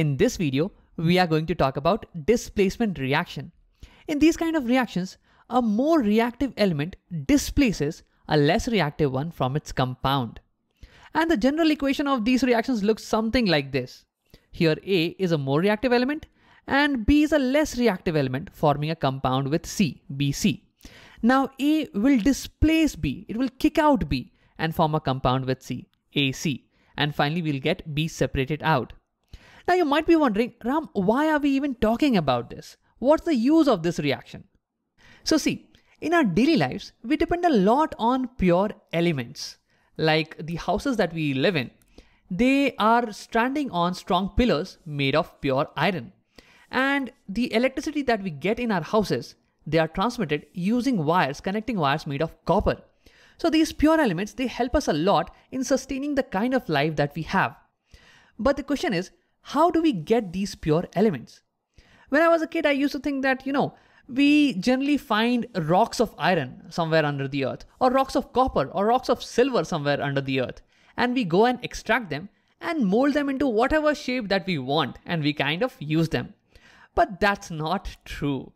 In this video, we are going to talk about displacement reaction. In these kind of reactions, a more reactive element displaces a less reactive one from its compound. And the general equation of these reactions looks something like this. Here A is a more reactive element and B is a less reactive element forming a compound with C, BC. Now A will displace B, it will kick out B and form a compound with C, AC. And finally we'll get B separated out. Now you might be wondering, Ram, why are we even talking about this? What's the use of this reaction? So see, in our daily lives, we depend a lot on pure elements. Like the houses that we live in, they are standing on strong pillars made of pure iron. And the electricity that we get in our houses, they are transmitted using wires, connecting wires made of copper. So these pure elements, they help us a lot in sustaining the kind of life that we have. But the question is, how do we get these pure elements? When I was a kid, I used to think that, you know, we generally find rocks of iron somewhere under the earth, or rocks of copper, or rocks of silver somewhere under the earth, and we go and extract them and mold them into whatever shape that we want, and we kind of use them. But that's not true.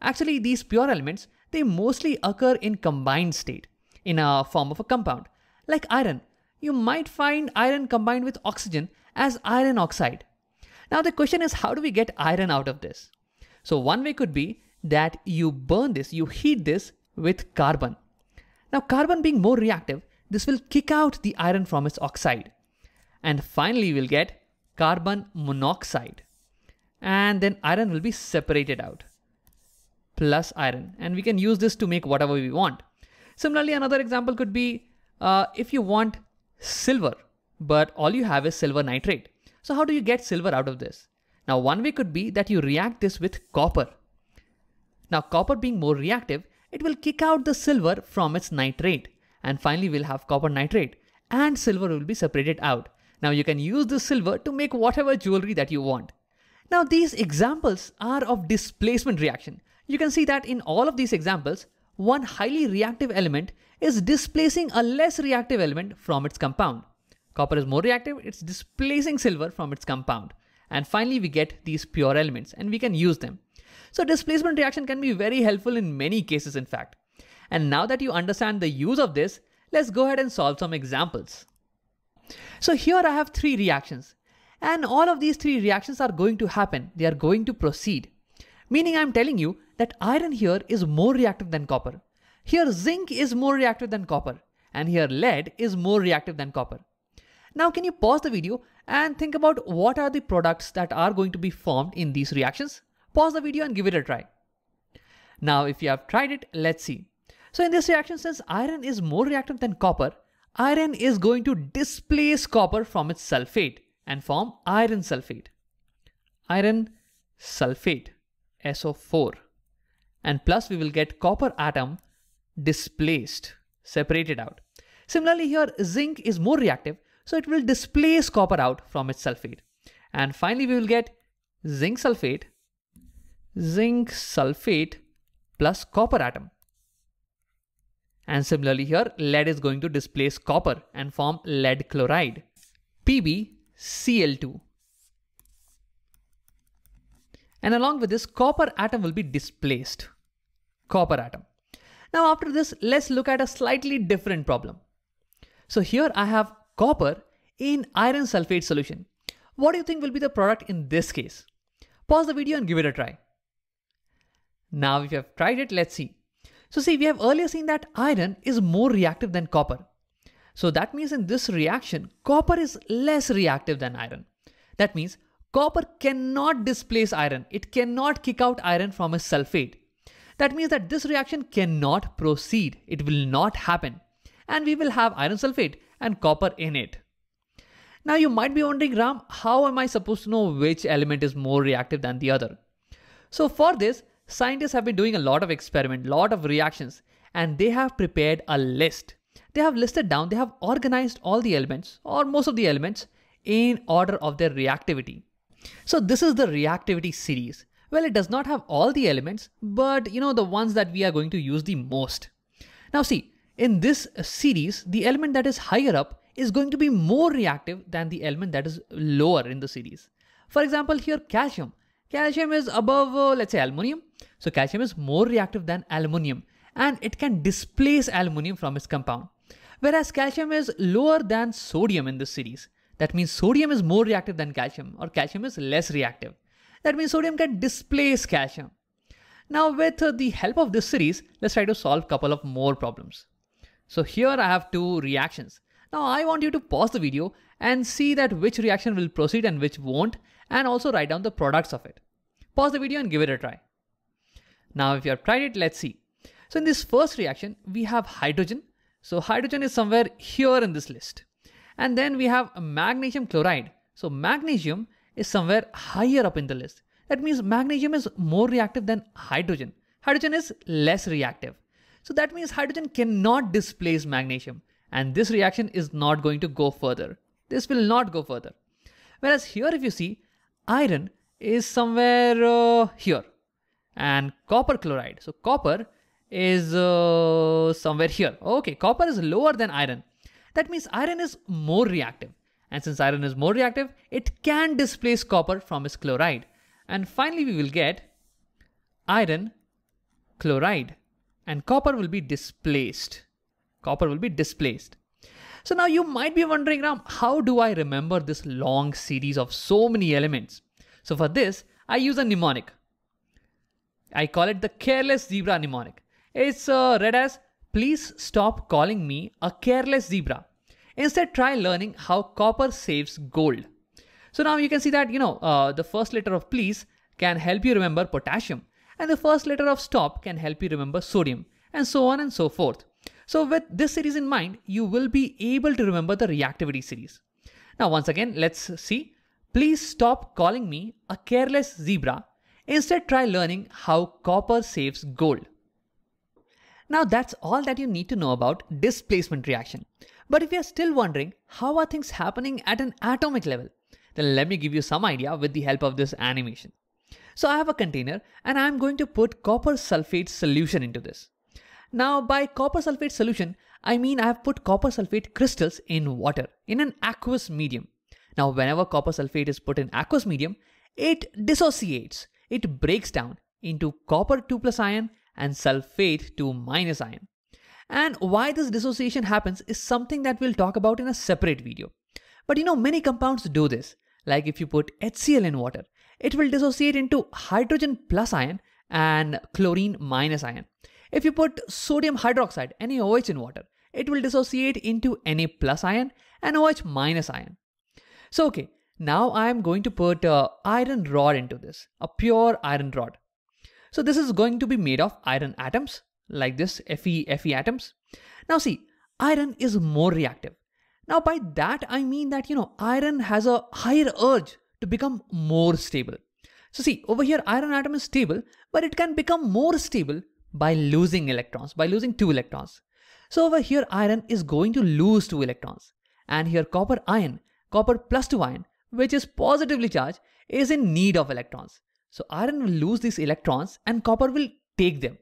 Actually, these pure elements, they mostly occur in combined state, in a form of a compound. Like iron, you might find iron combined with oxygen as iron oxide. Now the question is how do we get iron out of this? So one way could be that you burn this, you heat this with carbon. Now carbon being more reactive, this will kick out the iron from its oxide. And finally we'll get carbon monoxide. And then iron will be separated out plus iron. And we can use this to make whatever we want. Similarly, another example could be uh, if you want silver, but all you have is silver nitrate. So how do you get silver out of this? Now one way could be that you react this with copper. Now copper being more reactive, it will kick out the silver from its nitrate and finally we'll have copper nitrate and silver will be separated out. Now you can use the silver to make whatever jewelry that you want. Now these examples are of displacement reaction. You can see that in all of these examples, one highly reactive element is displacing a less reactive element from its compound. Copper is more reactive, it's displacing silver from its compound. And finally, we get these pure elements and we can use them. So displacement reaction can be very helpful in many cases in fact. And now that you understand the use of this, let's go ahead and solve some examples. So here I have three reactions and all of these three reactions are going to happen. They are going to proceed. Meaning I'm telling you that iron here is more reactive than copper. Here zinc is more reactive than copper and here lead is more reactive than copper. Now can you pause the video and think about what are the products that are going to be formed in these reactions? Pause the video and give it a try. Now if you have tried it, let's see. So in this reaction, since iron is more reactive than copper, iron is going to displace copper from its sulfate and form iron sulfate. Iron sulfate, SO4. And plus we will get copper atom displaced, separated out. Similarly here, zinc is more reactive. So it will displace copper out from its sulfate. And finally, we will get zinc sulfate, zinc sulfate plus copper atom. And similarly here, lead is going to displace copper and form lead chloride, PbCl2. And along with this, copper atom will be displaced. Copper atom. Now after this, let's look at a slightly different problem. So here I have copper in iron sulfate solution. What do you think will be the product in this case? Pause the video and give it a try. Now if you have tried it, let's see. So see, we have earlier seen that iron is more reactive than copper. So that means in this reaction, copper is less reactive than iron. That means copper cannot displace iron. It cannot kick out iron from a sulfate. That means that this reaction cannot proceed. It will not happen. And we will have iron sulfate and copper in it. Now you might be wondering, Ram, how am I supposed to know which element is more reactive than the other? So for this, scientists have been doing a lot of experiment, lot of reactions, and they have prepared a list. They have listed down, they have organized all the elements or most of the elements in order of their reactivity. So this is the reactivity series. Well, it does not have all the elements, but you know the ones that we are going to use the most. Now see, in this series, the element that is higher up is going to be more reactive than the element that is lower in the series. For example, here calcium. Calcium is above, uh, let's say, aluminium. So calcium is more reactive than aluminium and it can displace aluminium from its compound. Whereas calcium is lower than sodium in this series. That means sodium is more reactive than calcium or calcium is less reactive. That means sodium can displace calcium. Now with uh, the help of this series, let's try to solve a couple of more problems. So here I have two reactions. Now I want you to pause the video and see that which reaction will proceed and which won't and also write down the products of it. Pause the video and give it a try. Now if you have tried it, let's see. So in this first reaction, we have hydrogen. So hydrogen is somewhere here in this list. And then we have magnesium chloride. So magnesium is somewhere higher up in the list. That means magnesium is more reactive than hydrogen. Hydrogen is less reactive. So that means hydrogen cannot displace magnesium and this reaction is not going to go further. This will not go further. Whereas here if you see, iron is somewhere uh, here and copper chloride. So copper is uh, somewhere here. Okay, copper is lower than iron. That means iron is more reactive. And since iron is more reactive, it can displace copper from its chloride. And finally, we will get iron chloride and copper will be displaced. Copper will be displaced. So now you might be wondering, Ram, how do I remember this long series of so many elements? So for this, I use a mnemonic. I call it the careless zebra mnemonic. It's uh, read as, please stop calling me a careless zebra. Instead, try learning how copper saves gold. So now you can see that, you know, uh, the first letter of please can help you remember potassium and the first letter of stop can help you remember sodium, and so on and so forth. So with this series in mind, you will be able to remember the reactivity series. Now once again, let's see. Please stop calling me a careless zebra. Instead, try learning how copper saves gold. Now that's all that you need to know about displacement reaction. But if you're still wondering how are things happening at an atomic level, then let me give you some idea with the help of this animation. So I have a container and I'm going to put copper sulfate solution into this. Now by copper sulfate solution, I mean I have put copper sulfate crystals in water in an aqueous medium. Now whenever copper sulfate is put in aqueous medium, it dissociates. It breaks down into copper 2 plus ion and sulfate 2 minus ion. And why this dissociation happens is something that we'll talk about in a separate video. But you know, many compounds do this. Like if you put HCl in water, it will dissociate into hydrogen plus ion and chlorine minus ion. If you put sodium hydroxide, NaOH in water, it will dissociate into Na plus ion and OH minus ion. So okay, now I am going to put a uh, iron rod into this, a pure iron rod. So this is going to be made of iron atoms like this Fe Fe atoms. Now see, iron is more reactive. Now by that I mean that you know iron has a higher urge to become more stable. So see, over here iron atom is stable, but it can become more stable by losing electrons, by losing two electrons. So over here iron is going to lose two electrons. And here copper ion, copper plus two ion, which is positively charged, is in need of electrons. So iron will lose these electrons and copper will take them.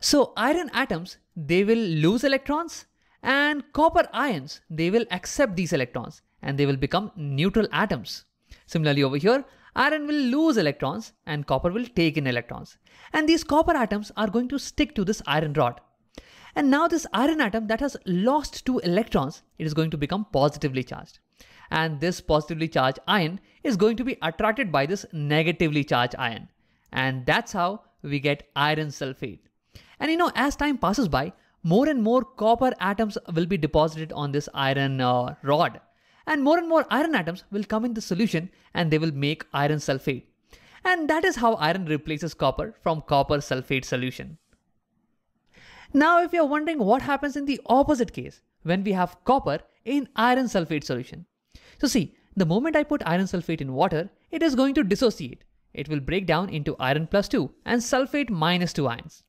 So iron atoms, they will lose electrons and copper ions, they will accept these electrons and they will become neutral atoms. Similarly over here, iron will lose electrons and copper will take in electrons. And these copper atoms are going to stick to this iron rod. And now this iron atom that has lost two electrons, it is going to become positively charged. And this positively charged ion is going to be attracted by this negatively charged ion. And that's how we get iron sulfate. And you know, as time passes by, more and more copper atoms will be deposited on this iron uh, rod. And more and more iron atoms will come in the solution and they will make iron sulfate. And that is how iron replaces copper from copper sulfate solution. Now, if you're wondering what happens in the opposite case, when we have copper in iron sulfate solution. So see, the moment I put iron sulfate in water, it is going to dissociate. It will break down into iron plus 2 and sulfate minus 2 ions.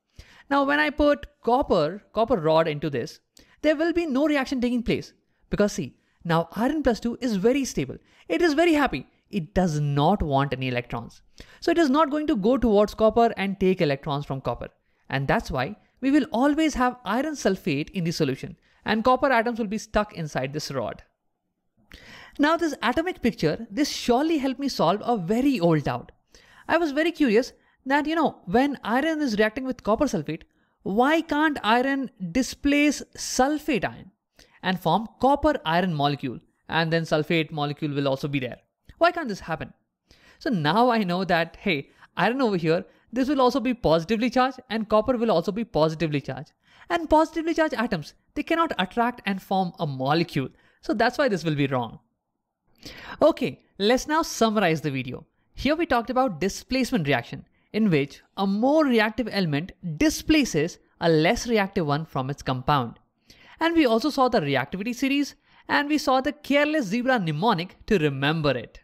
Now when I put copper, copper rod into this, there will be no reaction taking place because see, now iron plus 2 is very stable. It is very happy. It does not want any electrons. So it is not going to go towards copper and take electrons from copper. And that's why we will always have iron sulfate in the solution and copper atoms will be stuck inside this rod. Now this atomic picture, this surely helped me solve a very old doubt. I was very curious that you know when iron is reacting with copper sulfate, why can't iron displace sulfate ion? and form copper iron molecule and then sulfate molecule will also be there. Why can't this happen? So now I know that hey, iron over here, this will also be positively charged and copper will also be positively charged. And positively charged atoms, they cannot attract and form a molecule. So that's why this will be wrong. Okay, let's now summarize the video. Here we talked about displacement reaction in which a more reactive element displaces a less reactive one from its compound. And we also saw the reactivity series and we saw the careless zebra mnemonic to remember it.